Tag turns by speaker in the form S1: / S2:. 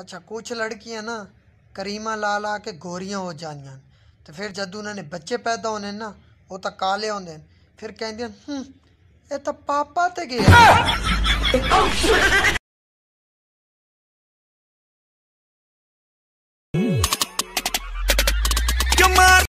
S1: ਅੱਛਾ ਕੁਝ ਲੜਕੀਆਂ ਨਾ ਕਰੀਮਾ ਲਾ ਲਾ ਕੇ ਗੋਰੀਆਂ ਹੋ ਜਾਂਦੀਆਂ ਤੇ ਫਿਰ ਜਦ ਉਹਨਾਂ ਨੇ ਬੱਚੇ ਪੈਦਾ ਹੋਣੇ ਨਾ ਉਹ ਤਾਂ ਕਾਲੇ ਹੁੰਦੇ ਫਿਰ ਕਹਿੰਦੇ ਹੂੰ ਇਹ ਤਾਂ ਪਾਪਾ ਤੇ ਗਿਆ